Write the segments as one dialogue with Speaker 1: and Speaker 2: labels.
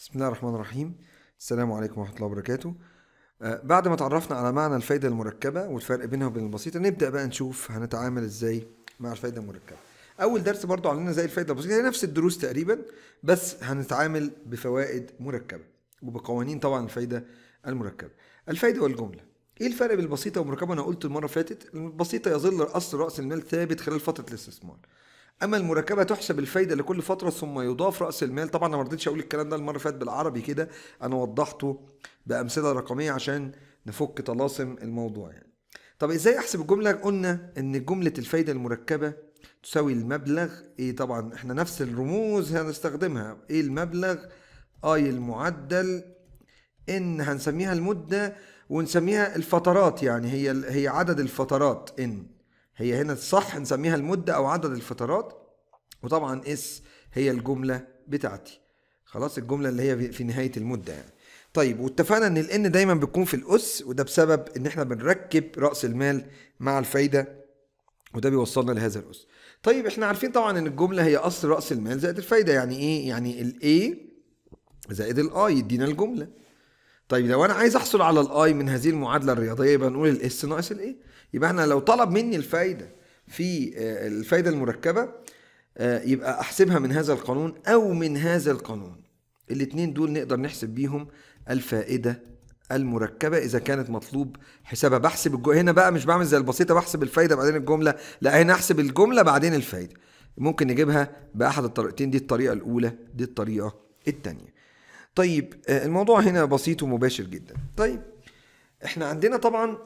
Speaker 1: بسم الله الرحمن الرحيم السلام عليكم ورحمة الله وبركاته آه، بعد ما تعرفنا على معنى الفايدة المركبة والفرق بينها وبين البسيطة نبدأ بقى نشوف هنتعامل ازاي مع الفايدة المركبة أول درس برضو علينا زي الفايدة البسيطة هي نفس الدروس تقريبا بس هنتعامل بفوائد مركبة وبقوانين طبعا الفايدة المركبة الفايدة والجملة ايه الفرق بين البسيطة والمركبة انا قلت المرة اللي فاتت البسيطة يظل اصل رأس المال ثابت خلال فترة الاستثمار اما المركبه تحسب الفايده لكل فتره ثم يضاف راس المال طبعا انا ما رضيتش اقول الكلام ده المره اللي فاتت بالعربي كده انا وضحته بامثله رقميه عشان نفك طلاسم الموضوع يعني طب ازاي احسب الجمله قلنا ان جمله الفايده المركبه تساوي المبلغ ايه طبعا احنا نفس الرموز هنستخدمها ايه المبلغ اي المعدل ان هنسميها المده ونسميها الفترات يعني هي هي عدد الفترات ان هي هنا الصح نسميها المدة أو عدد الفترات وطبعا اس هي الجمله بتاعتي خلاص الجمله اللي هي في نهايه المده يعني طيب واتفقنا ان الان دايما بتكون في الاس وده بسبب ان احنا بنركب راس المال مع الفايده وده بيوصلنا لهذا الاس طيب احنا عارفين طبعا ان الجمله هي اصل راس المال زائد الفايده يعني ايه يعني الاي زائد الاي يدينا الجمله طيب لو انا عايز احصل على الاي من هذه المعادله الرياضيه يبقى نقول الاس ناقص الاي يبقى احنا لو طلب مني الفايده في آه، الفايده المركبه آه، يبقى احسبها من هذا القانون او من هذا القانون الاثنين دول نقدر نحسب بيهم الفائدة المركبة إذا كانت مطلوب حسابها بحسب الجو... هنا بقى مش بعمل زي البسيطة بحسب الفايدة بعدين الجملة لا هنا أحسب الجملة بعدين الفايدة ممكن نجيبها بأحد الطريقتين دي الطريقة الأولى دي الطريقة الثانية طيب آه، الموضوع هنا بسيط ومباشر جدا طيب احنا عندنا طبعا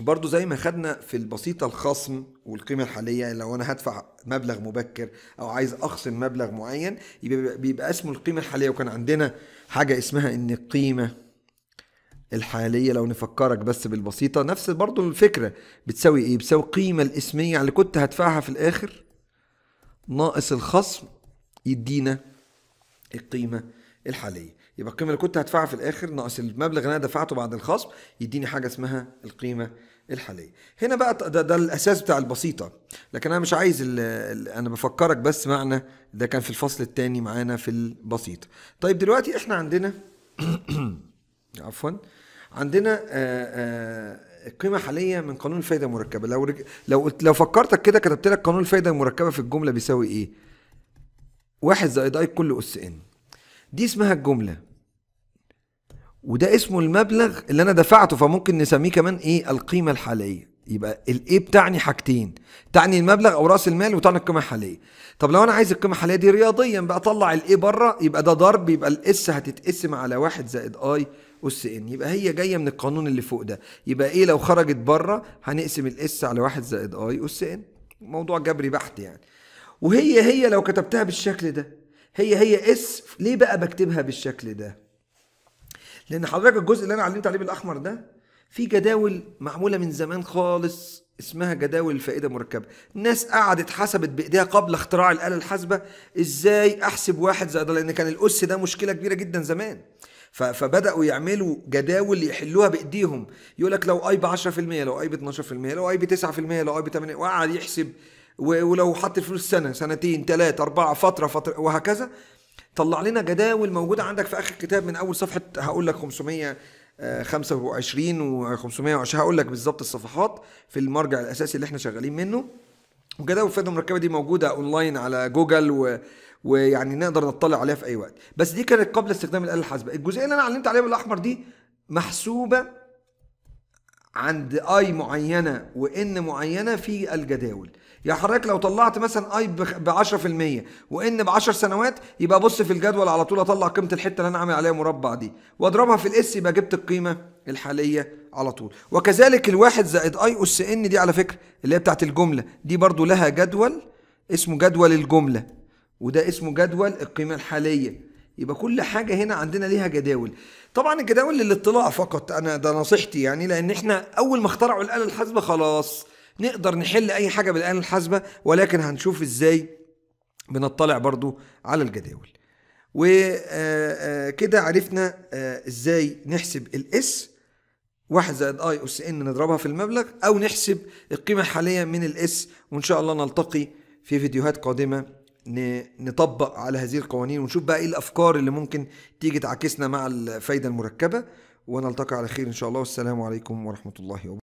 Speaker 1: برضو زي ما خدنا في البسيطة الخصم والقيمة الحالية لو أنا هدفع مبلغ مبكر أو عايز أخصم مبلغ معين يبقى, بيبقى اسمه القيمة الحالية وكان عندنا حاجة اسمها إن القيمة الحالية لو نفكرك بس بالبسيطة نفس برضو الفكرة بتساوي إيه؟ بتساوي القيمة الاسمية اللي كنت هدفعها في الآخر ناقص الخصم يدينا القيمة الحاليه يبقى القيمه اللي كنت هدفعها في الاخر ناقص المبلغ اللي انا دفعته بعد الخصم يديني حاجه اسمها القيمه الحاليه هنا بقى ده, ده الاساس بتاع البسيطه لكن انا مش عايز الـ الـ انا بفكرك بس معنى ده كان في الفصل الثاني معانا في البسيطه طيب دلوقتي احنا عندنا عفوا عندنا آآ آه، آآ آه، القيمة الحاليه من قانون الفايدة المركبة لو رج... لو قلت لو فكرتك كده كتبت لك قانون الفايدة المركبة في الجملة بيساوي ايه؟ واحد زائد اي كل اس ان دي اسمها الجمله وده اسمه المبلغ اللي انا دفعته فممكن نسميه كمان ايه القيمه الحاليه يبقى الايه بتعني حاجتين تعني المبلغ او راس المال وتعني القيمه الحاليه طب لو انا عايز القيمه الحاليه دي رياضيا بقى اطلع الايه بره يبقى ده ضرب يبقى الاس هتتقسم على واحد زائد اي اس ان يبقى هي جايه من القانون اللي فوق ده يبقى ايه لو خرجت بره هنقسم الاس على واحد زائد اي اس ان موضوع جبري بحت يعني وهي هي لو كتبتها بالشكل ده هي هي اس ليه بقى بكتبها بالشكل ده لان حضرتك الجزء اللي انا علمت عليه بالاحمر ده في جداول معموله من زمان خالص اسمها جداول الفائده مركبه الناس قعدت حسبت بايديها قبل اختراع الاله الحاسبه ازاي احسب واحد زائد لان كان الاس ده مشكله كبيره جدا زمان فبداوا يعملوا جداول يحلوها بايديهم يقول لك لو اي ب 10% لو اي ب 12% لو اي ب 9% لو اي ب 8 وقعد يحسب ولو حط الفلوس سنه سنتين ثلاثه اربعه فتره فتره وهكذا طلع لنا جداول موجوده عندك في اخر الكتاب من اول صفحه هقول لك 525 و520 هقول لك بالظبط الصفحات في المرجع الاساسي اللي احنا شغالين منه وجداول الفائده المركبه دي موجوده اونلاين على جوجل و... ويعني نقدر نطلع عليها في اي وقت بس دي كانت قبل استخدام الاله الحاسبه الجزئيه اللي انا علمت عليها بالاحمر دي محسوبه عند اي معينه وان معينه في الجداول يعني حضرتك لو طلعت مثلا اي ب 10% وان ب 10 سنوات يبقى بص في الجدول على طول اطلع قيمه الحته اللي انا عامل عليها مربع دي واضربها في الاس يبقى جبت القيمه الحاليه على طول وكذلك الواحد زائد اي اس ان دي على فكره اللي هي بتاعت الجمله دي برضو لها جدول اسمه جدول الجمله وده اسمه جدول القيمه الحاليه يبقى كل حاجه هنا عندنا ليها جداول طبعا الجداول للاطلاع فقط انا ده نصيحتي يعني لان احنا اول ما اخترعوا الاله الحاسبه خلاص نقدر نحل اي حاجه بالاله الحاسبه ولكن هنشوف ازاي بنطلع برضو على الجداول وكده آه، آه، عرفنا آه، ازاي نحسب الاس واحد زائد اي اس ان نضربها في المبلغ او نحسب القيمه الحاليه من الاس وان شاء الله نلتقي في فيديوهات قادمه نطبق على هذه القوانين ونشوف بقى ايه الافكار اللي ممكن تيجي تعكسنا مع الفايده المركبه ونلتقي على خير ان شاء الله والسلام عليكم ورحمه الله وبركاته